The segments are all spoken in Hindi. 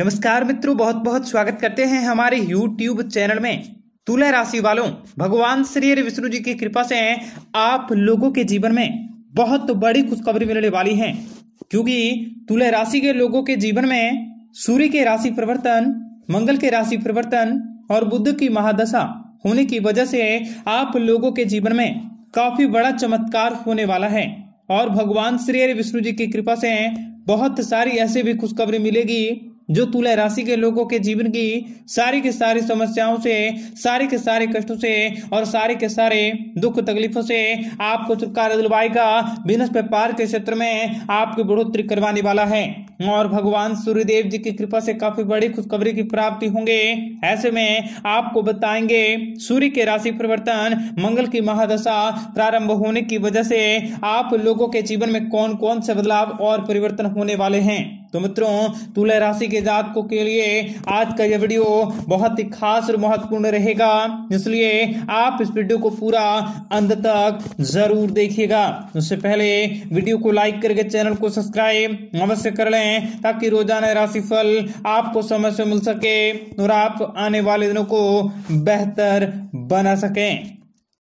नमस्कार मित्रों बहुत बहुत स्वागत करते हैं हमारे YouTube चैनल में तुला राशि वालों भगवान श्री विष्णु जी की कृपा से आप लोगों के जीवन में बहुत बड़ी खुशखबरी मिलने वाली है क्योंकि तुला राशि के लोगों के जीवन में सूर्य के राशि परिवर्तन मंगल के राशि परिवर्तन और बुद्ध की महादशा होने की वजह से आप लोगों के जीवन में काफी बड़ा चमत्कार होने वाला है और भगवान श्री विष्णु जी की कृपा से बहुत सारी ऐसी भी खुशखबरी मिलेगी जो तुला राशि के लोगों के जीवन की सारी की सारी समस्याओं से सारे के सारे कष्टों से और सारे के सारे दुख तकलीफों से आपको छुटकारा दिलवाएगा बिजनेस व्यापार के क्षेत्र में आपकी बढ़ोतरी करवाने वाला है और भगवान सूर्यदेव जी की कृपा से काफी बड़ी खुशखबरी की प्राप्ति होंगे ऐसे में आपको बताएंगे सूर्य के राशि परिवर्तन मंगल की महादशा प्रारंभ होने की वजह से आप लोगों के जीवन में कौन कौन से बदलाव और परिवर्तन होने वाले हैं तो मित्रों तुला राशि के जातकों के लिए आज का यह वीडियो बहुत ही खास और महत्वपूर्ण रहेगा इसलिए आप इस वीडियो को पूरा अंत तक जरूर देखिएगा उससे पहले वीडियो को लाइक करके चैनल को सब्सक्राइब अवश्य कर लें ताकि रोजाना राशि फल आपको समय से मिल सके और आप आने वाले दिनों को बेहतर बना सकें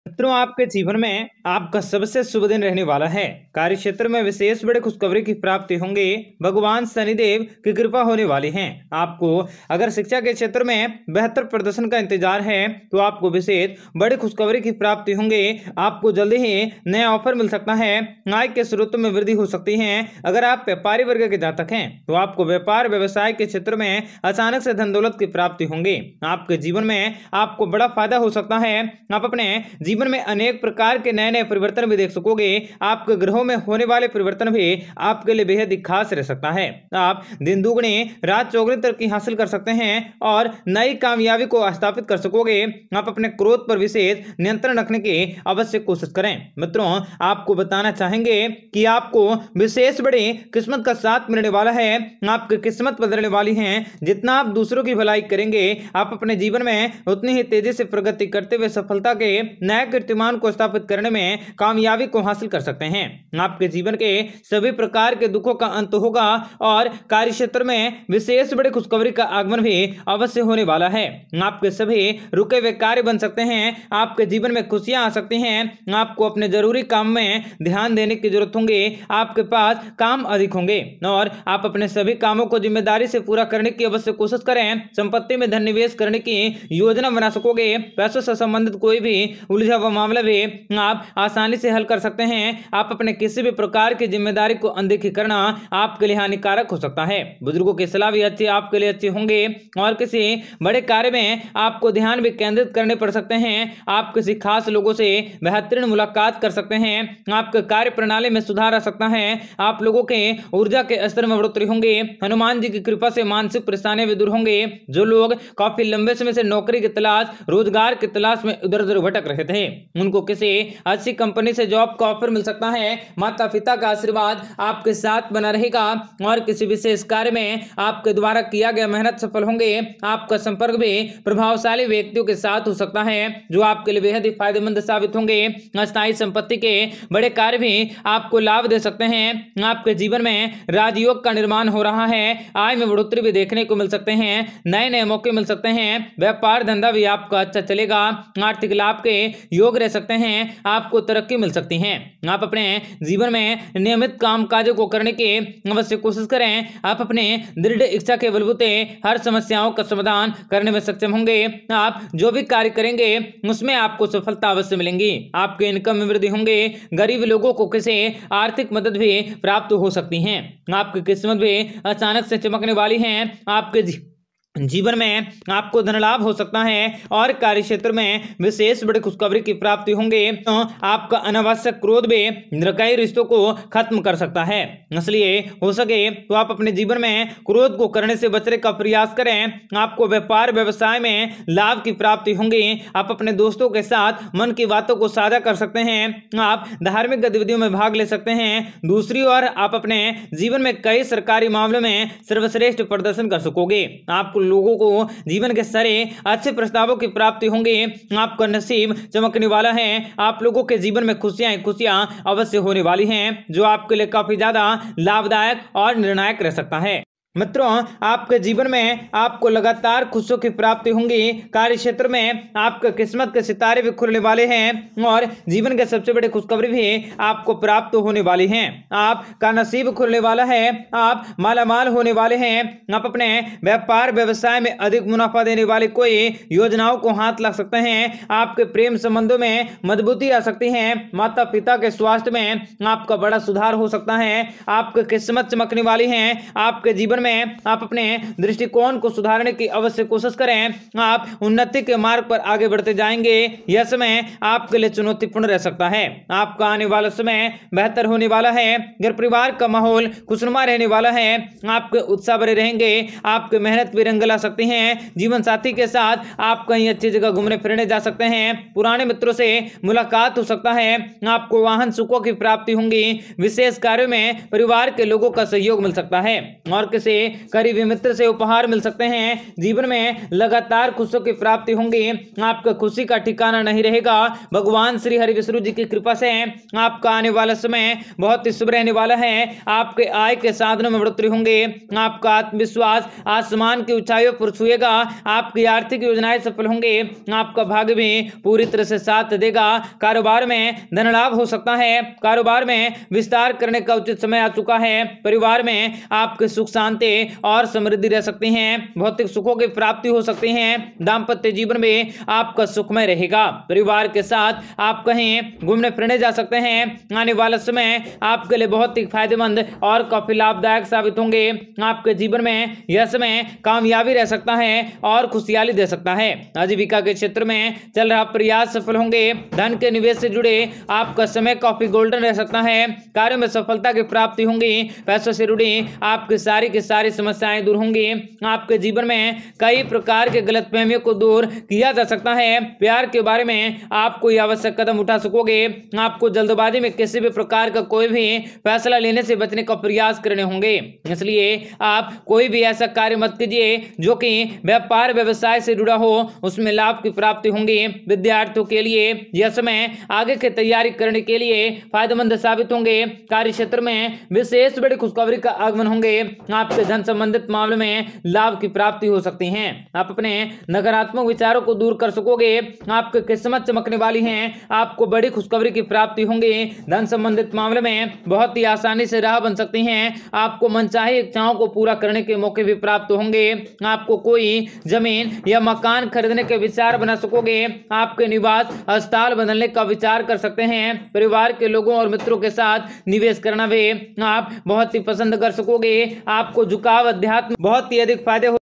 मित्रों आपके जीवन में आपका सबसे शुभ दिन रहने वाला है कार्य क्षेत्र में विशेष बड़े खुशखबरी की प्राप्ति होंगे भगवान शनिदेव की कृपा होने वाली है आपको अगर शिक्षा के क्षेत्र में बेहतर प्रदर्शन का इंतजार है तो आपको विशेष बड़ी खुशखबरी की प्राप्ति होंगे आपको जल्दी ही नया ऑफर मिल सकता है आय के स्रोतों में वृद्धि हो सकती है अगर आप व्यापारी वर्ग के जातक हैं तो आपको व्यापार व्यवसाय के क्षेत्र में अचानक से धन दौलत की प्राप्ति होंगे आपके जीवन में आपको बड़ा फायदा हो सकता है आप अपने जीवन में अनेक प्रकार के नए नए नए परिवर्तन भी देख सकोगे आपके ग्रहों में होने वाले परिवर्तन भी आपके लिए बेहद खास रह सकता है आप दिन दुगने रात चौगने तरक्की हासिल कर सकते हैं और नई कामयाबी को स्थापित कर सकोगे आप अपने क्रोध पर विशेष नियंत्रण रखने की अवश्य कोशिश करें मित्रों आपको बताना चाहेंगे कि आपको विशेष बड़े किस्मत का साथ मिलने वाला है आपकी किस्मत बदलने वाली है जितना आप दूसरों की भलाई करेंगे आप अपने जीवन में उतनी ही तेजी से प्रगति करते हुए सफलता के नए कीर्तिमान को स्थापित करने में में कामयाबी को हासिल कर सकते हैं आपके जीवन के सभी प्रकार के दुखों का अंत होगा और कार्य क्षेत्र में विशेष बड़ी खुशखबरी का आगमन भी अवश्य होने वाला है आपके सभी रुके हुए कार्य बन सकते हैं आपके जीवन में खुशियां आ सकती हैं आपको अपने जरूरी काम में ध्यान देने की जरूरत होंगी आपके पास काम अधिक होंगे और आप अपने सभी कामों को जिम्मेदारी से पूरा करने की अवश्य कोशिश करें संपत्ति में धन निवेश करने की योजना बना सकोगे पैसों से संबंधित कोई भी उलझा हुआ मामला भी आप आसानी से हल कर सकते हैं आप अपने किसी भी प्रकार की जिम्मेदारी को अनदेखी करना आपके लिए हानिकारक हो सकता है बुजुर्गों की सलाह भी अच्छी आपके लिए अच्छी होंगे और किसी बड़े कार्य में आपको ध्यान भी केंद्रित करने पड़ सकते हैं आप किसी खास लोगों से बेहतरीन मुलाकात कर सकते हैं आपके कार्य प्रणाली में सुधार आ सकता है आप लोगों के ऊर्जा के स्तर में बढ़ोतरी होंगे हनुमान जी की कृपा से मानसिक परेशानियां भी दूर होंगे जो लोग काफी लंबे समय से नौकरी की तलाश रोजगार की तलाश में इधर उधर भटक रहे थे उनको किसी अच्छी कंपनी से जॉब का ऑफर मिल सकता है माता पिता का आशीर्वाद आपके साथ बना रहेगा और किसी विशेष कार्य में आपके द्वारा किया गया मेहनत सफल होंगे आपका संपर्क भी प्रभावशाली व्यक्तियों के साथ हो सकता है जो आपके लिए बेहद ही फायदेमंद साबित होंगे अस्थायी संपत्ति के बड़े कार्य भी आपको लाभ दे सकते हैं आपके जीवन में राजयोग का निर्माण हो रहा है आय में बढ़ोतरी भी देखने को मिल सकते हैं नए नए मौके मिल सकते हैं व्यापार धंधा भी आपका अच्छा चलेगा आर्थिक लाभ के योग रह सकते हैं आप आपको तरक्की मिल सकती है आप अपने जीवन में नियमित काम काजों को करने के अवश्य कोशिश करें आप अपने दृढ़ इच्छा के बलबूते हर समस्याओं का समाधान करने में सक्षम होंगे आप जो भी कार्य करेंगे उसमें आपको सफलता अवश्य मिलेंगी आपके इनकम में वृद्धि होंगे गरीब लोगों को किसे आर्थिक मदद भी प्राप्त हो सकती है आपकी किस्मत भी अचानक से चमकने वाली है आपके जी... जीवन में आपको धन लाभ हो सकता है और कार्य क्षेत्र में विशेष बड़े खुशखबरी की प्राप्ति होंगे तो आपका अनावश्यक क्रोध भी निरकाई रिश्तों को खत्म कर सकता है इसलिए हो सके तो आप अपने जीवन में क्रोध को करने से बचने का प्रयास करें आपको व्यापार व्यवसाय में लाभ की प्राप्ति होंगी आप अपने दोस्तों के साथ मन की बातों को साझा कर सकते हैं आप धार्मिक गतिविधियों में भाग ले सकते हैं दूसरी ओर आप अपने जीवन में कई सरकारी मामलों में सर्वश्रेष्ठ प्रदर्शन कर सकोगे आपको लोगों को जीवन के सारे अच्छे प्रस्तावों की प्राप्ति होंगे आपका नसीब चमकने वाला है आप लोगों के जीवन में खुशियां खुशियां अवश्य होने वाली हैं जो आपके लिए काफ़ी ज़्यादा लाभदायक और निर्णायक रह सकता है मित्रों आपके जीवन में आपको लगातार खुशियों की प्राप्ति होंगी कार्य क्षेत्र में आपके किस्मत के सितारे भी खुलने वाले हैं और जीवन के सबसे बड़े खुशखबरी भी आपको प्राप्त होने वाली है आपका नसीब खुलने वाला है आप मालामाल होने वाले हैं आप अपने व्यापार व्यवसाय में अधिक मुनाफा देने वाली कोई योजनाओं को हाथ लग सकते हैं आपके प्रेम संबंधों में मजबूती आ सकती है माता पिता के स्वास्थ्य में आपका बड़ा सुधार हो सकता है आपकी किस्मत चमकने वाली है आपके जीवन जीवन में आप अपने दृष्टिकोण को सुधारने की अवश्य कोशिश करें आप उन्नति के मार्ग पर आगे बढ़ते जाएंगे यह समय आपके लिए चुनौतीपूर्ण रह सकता है आपका आने वाला समय बेहतर होने वाला है घर परिवार का माहौल खुशनुमा रहने वाला है आपके उत्साह भरे रहेंगे आपके मेहनत भी रंग ला सकती हैं जीवन साथी के साथ आप कहीं अच्छी जगह घूमने फिरने जा सकते हैं पुराने मित्रों से मुलाकात हो सकता है आपको वाहन सुखों की प्राप्ति होंगी विशेष कार्यों में परिवार के लोगों का सहयोग मिल सकता है और किसी से करीबी मित्र से उपहार मिल सकते हैं जीवन में लगातार खुशियों की प्राप्ति होंगी आपका खुशी का ठिकाना नहीं रहेगा भगवान श्री हरि विष्णु जी की कृपा से आपका आने वाला समय बहुत ही शुभ रहने वाला है आपके आय के साधनों में बढ़ोतरी होंगे आपका आत्मविश्वास आसमान की ऊंचाइयों पर छुएगा आपकी आर्थिक योजनाएं सफल होंगे आपका भाग्य भी पूरी तरह से साथ देगा कारोबार में धन लाभ हो सकता है कारोबार में विस्तार करने का उचित समय आ चुका है परिवार में आपके सुख शांति शांति और समृद्धि रह सकते हैं भौतिक सुखों की प्राप्ति हो सकते हैं दाम्पत्य जीवन में आपका सुखमय रहेगा परिवार के साथ आप कहीं घूमने फिरने जा सकते हैं आने वाला समय आपके लिए बहुत ही फायदेमंद और काफी लाभदायक साबित होंगे आपके जीवन में यह समय कामयाबी रह सकता है और खुशहाली दे सकता है आजीविका के क्षेत्र में चल रहा प्रयास सफल होंगे धन के निवेश से जुड़े आपका समय काफी गोल्डन रह सकता है कार्य में सफलता की प्राप्ति होंगी पैसों से जुड़ी आपकी सारी की सारी समस्याएं दूर होंगी आपके जीवन में कई प्रकार के गलत फहमियों को दूर किया जा सकता है प्यार के बारे में आप कोई आवश्यक कदम उठा सकोगे आपको जल्दबाजी में किसी भी प्रकार का कोई भी फैसला लेने से बचने का प्रयास करने होंगे इसलिए आप कोई भी ऐसा कार्य मत कीजिए जो कि व्यापार व्यवसाय से जुड़ा हो उसमें लाभ की प्राप्ति होंगी विद्यार्थियों के लिए यह समय आगे की तैयारी करने के लिए फायदेमंद साबित होंगे कार्य क्षेत्र में विशेष बड़ी खुशखबरी का आगमन होंगे आपके से धन संबंधित मामले में लाभ की प्राप्ति हो सकती है आप अपने नकारात्मक विचारों को दूर कर सकोगे आपकी किस्मत चमकने वाली है आपको बड़ी खुशखबरी की प्राप्ति होंगी धन संबंधित मामले में बहुत ही आसानी से राह बन सकती है आपको मनचाही इच्छाओं को पूरा करने के मौके भी प्राप्त होंगे आपको कोई जमीन या मकान खरीदने के विचार बना सकोगे आपके निवास अस्पताल बदलने का विचार कर सकते हैं परिवार के लोगों और मित्रों के साथ निवेश करना भी आप बहुत ही पसंद कर सकोगे आपको झुकाव अध्यात्म बहुत ही अधिक फायदे हो